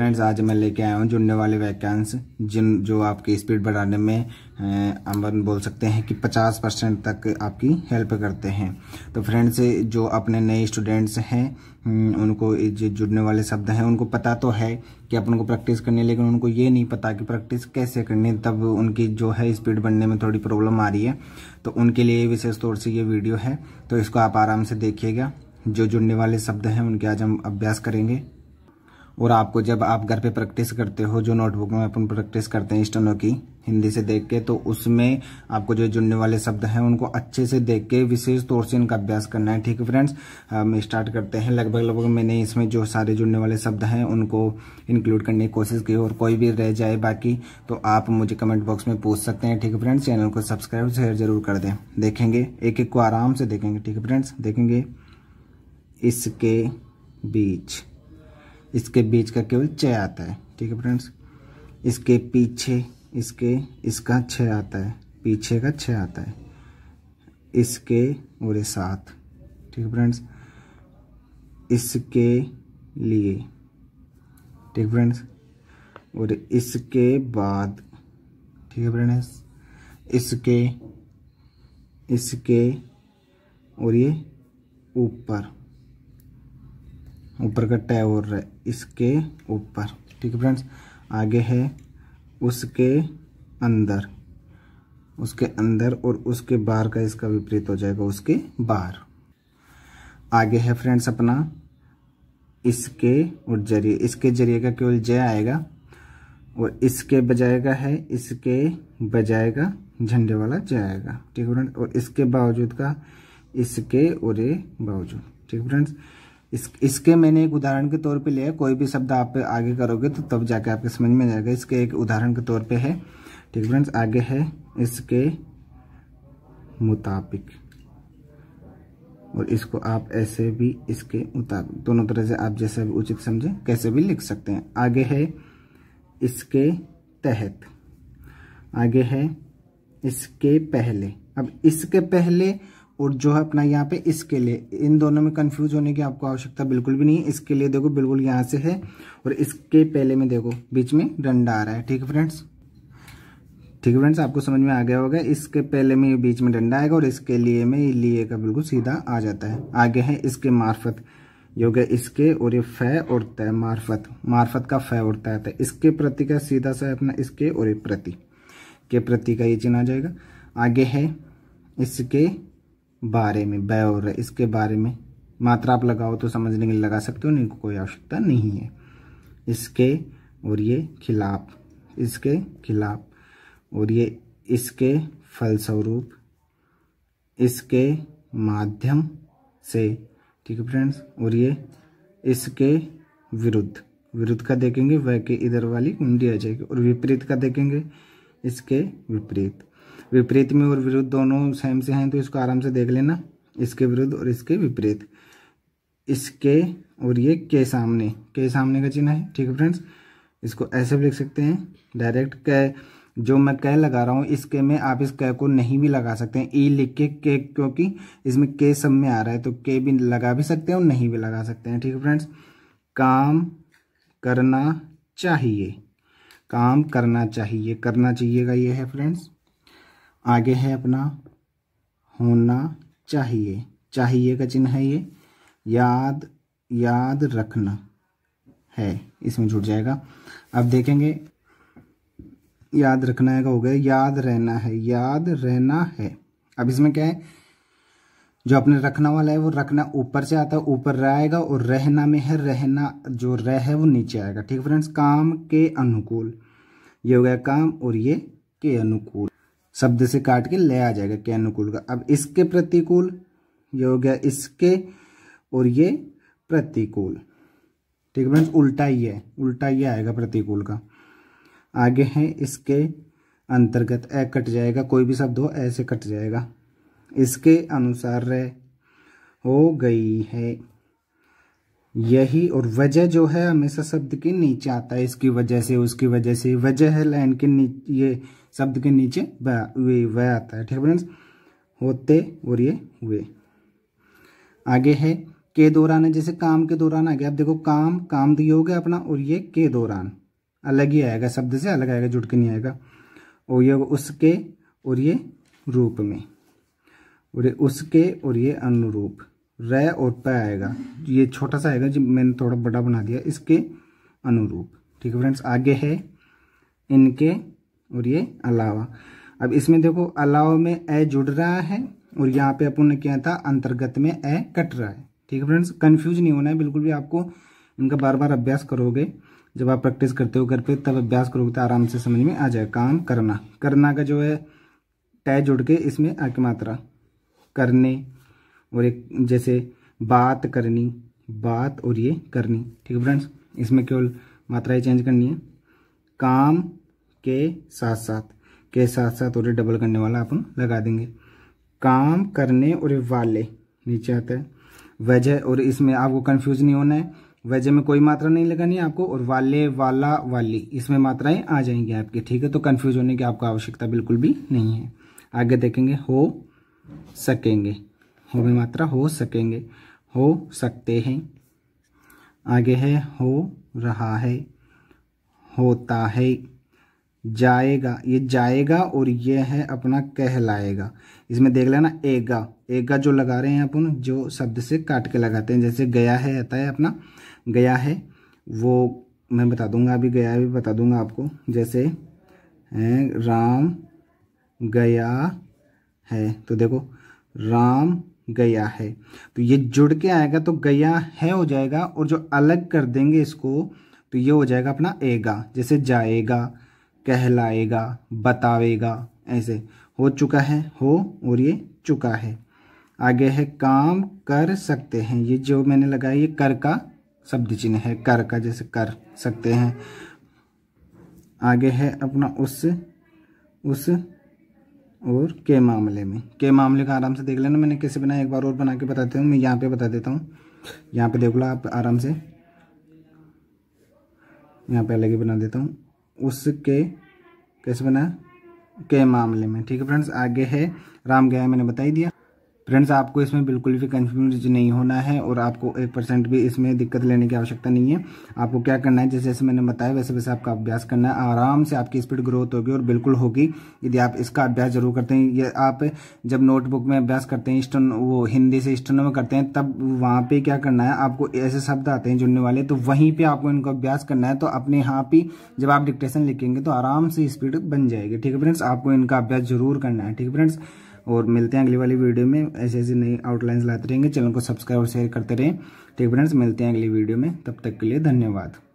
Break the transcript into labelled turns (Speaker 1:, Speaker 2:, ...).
Speaker 1: friends आज मैं लेके आया हूँ जुड़ने वाले वैकेंस जिन जो आपकी स्पीड बढ़ाने में अमन बोल सकते हैं कि 50 परसेंट तक आपकी हेल्प करते हैं तो फ्रेंड्स जो अपने नए स्टूडेंट्स हैं हम्म, उनको जो जुड़ने वाले शब्द हैं उनको पता तो है कि अपन को प्रैक्टिस करनी है लेकिन उनको ये नहीं पता कि प्रैक्टिस कैसे करनी है तब उनकी जो है स्पीड बढ़ने में थोड़ी प्रॉब्लम आ रही है तो उनके लिए विशेष तौर से ये वीडियो है तो इसको आप आराम से देखिएगा जो जुड़ने वाले शब्द हैं उनके आज हम अभ्यास करेंगे और आपको जब आप घर पे प्रैक्टिस करते हो जो नोटबुक में अपन प्रैक्टिस करते हैं स्टनों की हिंदी से देख के तो उसमें आपको जो जुड़ने वाले शब्द हैं उनको अच्छे से देख के विशेष तौर से इनका अभ्यास करना है ठीक है फ्रेंड्स हम स्टार्ट करते हैं लगभग लगभग मैंने इसमें जो सारे जुड़ने वाले शब्द हैं उनको इंक्लूड करने की कोशिश की और कोई भी रह जाए बाकी तो आप मुझे कमेंट बॉक्स में पूछ सकते हैं ठीक है फ्रेंड्स चैनल को सब्सक्राइब शेयर जरूर कर दें देखेंगे एक एक को आराम से देखेंगे ठीक है फ्रेंड्स देखेंगे इसके बीच इसके बीच का केवल छः आता है ठीक है फ्रेंड्स इसके पीछे इसके इसका छः आता है पीछे का छः आता है इसके और ये सात ठीक है फ्रेंड्स इसके लिए ठीक है फ्रेंड्स और इसके बाद ठीक है फ्रेंड्स इसके इसके और ये ऊपर ऊपर का टैब और रहा है इसके ऊपर ठीक है फ्रेंड्स आगे है उसके अंदर उसके अंदर और उसके बाहर का इसका विपरीत हो जाएगा उसके बाहर आगे है फ्रेंड्स अपना इसके और जरिए इसके जरिए का केवल जय आएगा और इसके बजाय का है इसके बजाय का झंडे वाला जय आएगा ठीक है फ्रेंड्स और इसके बावजूद का इसके और ये बावजूद ठीक है फ्रेंड्स इस इसके मैंने एक उदाहरण के तौर पे लिया कोई भी शब्द आप आगे करोगे तो तब जाके आपके समझ में जाएगा इसके एक उदाहरण के तौर पे है ठीक फ्रेंड्स आगे है इसके मुताबिक और इसको आप ऐसे भी इसके मुताबिक दोनों तरह से आप जैसे भी उचित समझें कैसे भी लिख सकते हैं आगे है इसके तहत आगे है इसके पहले अब इसके पहले और जो है अपना यहाँ पे इसके लिए इन दोनों में कंफ्यूज होने की आपको आवश्यकता बिल्कुल भी नहीं है इसके लिए देखो बिल्कुल यहाँ से है और इसके पहले में देखो बीच में डंडा आ रहा है ठीक है फ्रेंड्स ठीक है फ्रेंड्स आपको समझ में आ गया होगा इसके पहले में ये बीच में डंडा आएगा और इसके लिए में ये लिए का बिल्कुल सीधा आ जाता है आगे है इसके मार्फत जो गया इसके और ये फै उड़ता है मार्फत मार्फत का फै उड़ता आता है इसके प्रति का सीधा सा अपना इसके और ये प्रति के प्रति का ये चिन्ह आ जाएगा आगे है इसके बारे में बै और इसके बारे में मात्रा आप लगाओ तो समझने के लिए लगा सकते हो इनको तो कोई आवश्यकता नहीं है इसके और ये खिलाफ इसके खिलाफ और ये इसके फलस्वरूप इसके माध्यम से ठीक है फ्रेंड्स और ये इसके विरुद्ध विरुद्ध का देखेंगे वह के इधर वाली कुंडी आ जाएगी और विपरीत का देखेंगे इसके विपरीत विपरीत में और विरुद्ध दोनों सेम से हैं तो इसको आराम से देख लेना इसके विरुद्ध और इसके विपरीत इसके और ये के सामने के सामने का चिन्ह है ठीक है फ्रेंड्स इसको ऐसे भी लिख सकते हैं डायरेक्ट क जो मैं कह लगा रहा हूँ इस के में आप इस कह को नहीं भी लगा सकते हैं ई e लिख के के क्योंकि इसमें के सब में आ रहा है तो के भी लगा भी सकते हैं और नहीं भी लगा सकते हैं ठीक है फ्रेंड्स काम करना चाहिए काम करना चाहिए करना चाहिएगा ये है फ्रेंड्स आगे है अपना होना चाहिए चाहिए का चिन्ह है ये याद याद रखना है इसमें जुड़ जाएगा अब देखेंगे याद रखना है का हो गया याद रहना है याद रहना है अब इसमें क्या है जो अपने रखना वाला है वो रखना ऊपर से आता है ऊपर रहेगा और रहना में है रहना जो रह है वो नीचे आएगा ठीक है फ्रेंड्स काम के अनुकूल ये हो गया काम और ये के अनुकूल शब्द से काट के ले आ जाएगा के अनुकूल का अब इसके प्रतिकूल ये हो गया इसके और ये प्रतिकूल ठीक है फ्रेंड्स उल्टा ही है उल्टा ही आएगा प्रतिकूल का आगे है इसके अंतर्गत ए कट जाएगा कोई भी शब्द हो ऐसे कट जाएगा इसके अनुसार रह हो गई है यही और वजह जो है हमेशा शब्द के नीचे आता है इसकी वजह से उसकी वजह से वजह है लाइन के नीचे ये शब्द के नीचे वे वे आता है ठीक है फ्रेंड्स होते और ये हुए आगे है के दौरान है जैसे काम के दौरान आ गया आप देखो काम काम दिए तो हो गया अपना और ये के दौरान अलग ही आएगा शब्द से अलग आएगा जुड़ के नहीं आएगा और ये उसके और ये रूप में और ये उसके और ये अनुरूप र और प आएगा ये छोटा सा आएगा जो मैंने थोड़ा बड़ा बना दिया इसके अनुरूप ठीक है फ्रेंड्स आगे है इनके और ये अलावा अब इसमें देखो अलावा में ए जुड़ रहा है और यहाँ पे अपन ने क्या था अंतर्गत में ए कट रहा है ठीक है फ्रेंड्स कंफ्यूज नहीं होना है बिल्कुल भी आपको इनका बार बार अभ्यास करोगे जब आप प्रैक्टिस करते हो घर पे तब अभ्यास करोगे तो आराम से समझ में आ जाए काम करना करना का जो है टै जुड़ के इसमें आ की मात्रा करने और एक जैसे बात करनी बात और ये करनी ठीक है फ्रेंड्स इसमें केवल मात्राएं चेंज करनी है काम के साथ साथ के साथ साथ और डबल करने वाला अपन लगा देंगे काम करने और वाले नीचे आता है वजह और इसमें आपको कंफ्यूज नहीं होना है वजह में कोई मात्रा नहीं लगानी है आपको और वाले वाला वाली इसमें मात्राएं आ जाएंगी आपकी ठीक है तो कंफ्यूज होने की आपको आवश्यकता बिल्कुल भी नहीं है आगे देखेंगे हो सकेंगे हो में मात्रा हो सकेंगे हो सकते हैं आगे है हो रहा है होता है जाएगा ये जाएगा और ये है अपना कहलाएगा इसमें देख लेना एगा एगा जो लगा रहे हैं अपन जो शब्द से काट के लगाते हैं जैसे गया है आता है अपना गया है वो मैं बता दूंगा अभी गया भी बता दूंगा आपको जैसे है राम गया है तो देखो राम गया है तो ये जुड़ के आएगा तो गया है हो जाएगा और जो अलग कर देंगे इसको तो ये हो जाएगा अपना एगा जैसे जाएगा कहलाएगा बतावेगा ऐसे हो चुका है हो और ये चुका है आगे है काम कर सकते हैं ये जो मैंने लगाया ये कर का शब्द चिन्ह है कर का जैसे कर सकते हैं आगे है अपना उस उस और के मामले में के मामले का आराम से देख लेना मैंने कैसे बनाया एक बार और बना के बताते हूँ मैं यहाँ पे बता देता हूँ यहाँ पे देख लो आप आराम से यहाँ पे अलग ही बना देता हूँ उसके कैसे बना के मामले में ठीक है फ्रेंड्स आगे है राम गया मैंने बताई दिया फ्रेंड्स आपको इसमें बिल्कुल भी कन्फ्यूज नहीं होना है और आपको एक परसेंट भी इसमें दिक्कत लेने की आवश्यकता नहीं है आपको क्या करना है जैसे जैसे मैंने बताया वैसे वैसे आपका अभ्यास करना है आराम से आपकी स्पीड ग्रोथ होगी और बिल्कुल होगी यदि आप इसका अभ्यास जरूर करते हैं या आप जब नोटबुक में अभ्यास करते हैं स्टन वो हिंदी से स्टनो में करते हैं तब वहाँ पर क्या करना है आपको ऐसे शब्द आते हैं जुड़ने वाले तो वहीं पर आपको इनका अभ्यास करना है तो अपने यहाँ पर जब आप डिक्टेशन लिखेंगे तो आराम से स्पीड बन जाएगी ठीक है फ्रेंड्स आपको इनका अभ्यास जरूर करना है ठीक है फ्रेंड्स और मिलते हैं अगली वाली वीडियो में ऐसे ऐसे नई आउटलाइंस लाते रहेंगे चैनल को सब्सक्राइब और शेयर करते रहें ठीक फ्रेंड्स मिलते हैं अगली वीडियो में तब तक के लिए धन्यवाद